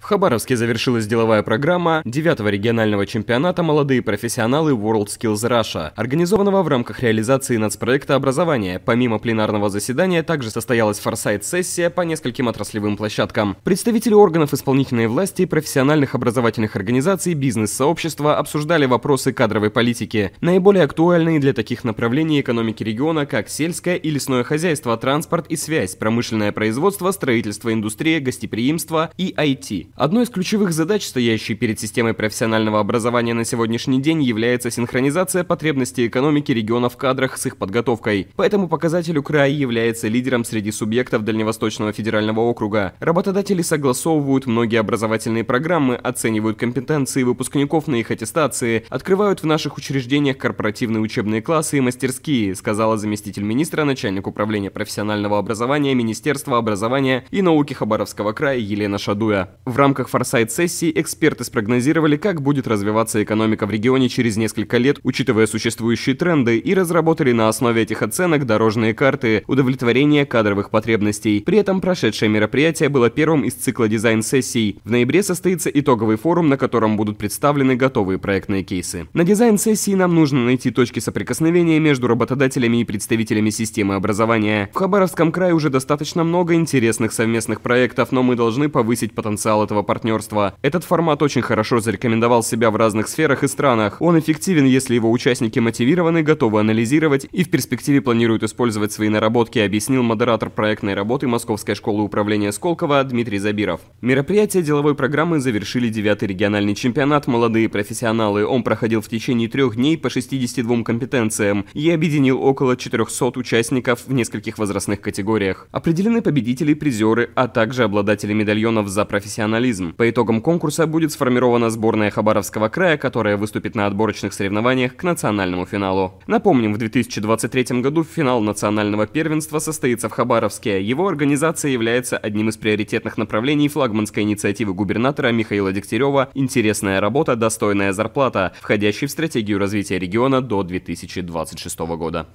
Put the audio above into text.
В Хабаровске завершилась деловая программа 9-го регионального чемпионата «Молодые профессионалы WorldSkills Russia», организованного в рамках реализации нацпроекта образования. Помимо пленарного заседания также состоялась форсайт-сессия по нескольким отраслевым площадкам. Представители органов исполнительной власти, профессиональных образовательных организаций, бизнес-сообщества обсуждали вопросы кадровой политики, наиболее актуальные для таких направлений экономики региона, как сельское и лесное хозяйство, транспорт и связь, промышленное производство, строительство, индустрия, гостеприимство и IT. Одной из ключевых задач, стоящей перед системой профессионального образования на сегодняшний день, является синхронизация потребностей экономики региона в кадрах с их подготовкой. По этому показателю край является лидером среди субъектов Дальневосточного федерального округа. Работодатели согласовывают многие образовательные программы, оценивают компетенции выпускников на их аттестации, открывают в наших учреждениях корпоративные учебные классы и мастерские, сказала заместитель министра, начальник управления профессионального образования Министерства образования и науки Хабаровского края Елена Шадуя. В рамках форсайт-сессии эксперты спрогнозировали, как будет развиваться экономика в регионе через несколько лет, учитывая существующие тренды, и разработали на основе этих оценок дорожные карты удовлетворения кадровых потребностей. При этом прошедшее мероприятие было первым из цикла дизайн-сессий. В ноябре состоится итоговый форум, на котором будут представлены готовые проектные кейсы. На дизайн-сессии нам нужно найти точки соприкосновения между работодателями и представителями системы образования. В Хабаровском крае уже достаточно много интересных совместных проектов, но мы должны повысить потенциал долгосрочно партнерства. Этот формат очень хорошо зарекомендовал себя в разных сферах и странах. Он эффективен, если его участники мотивированы, готовы анализировать и в перспективе планируют использовать свои наработки, объяснил модератор проектной работы Московской школы управления Сколково Дмитрий Забиров. Мероприятие деловой программы завершили девятый региональный чемпионат «Молодые профессионалы». Он проходил в течение трех дней по 62 компетенциям и объединил около 400 участников в нескольких возрастных категориях. Определены победители, призеры, а также обладатели медальонов за профессиональность профессионализм. По итогам конкурса будет сформирована сборная Хабаровского края, которая выступит на отборочных соревнованиях к национальному финалу. Напомним, в 2023 году финал национального первенства состоится в Хабаровске. Его организация является одним из приоритетных направлений флагманской инициативы губернатора Михаила Дегтярева «Интересная работа, достойная зарплата», входящей в стратегию развития региона до 2026 года.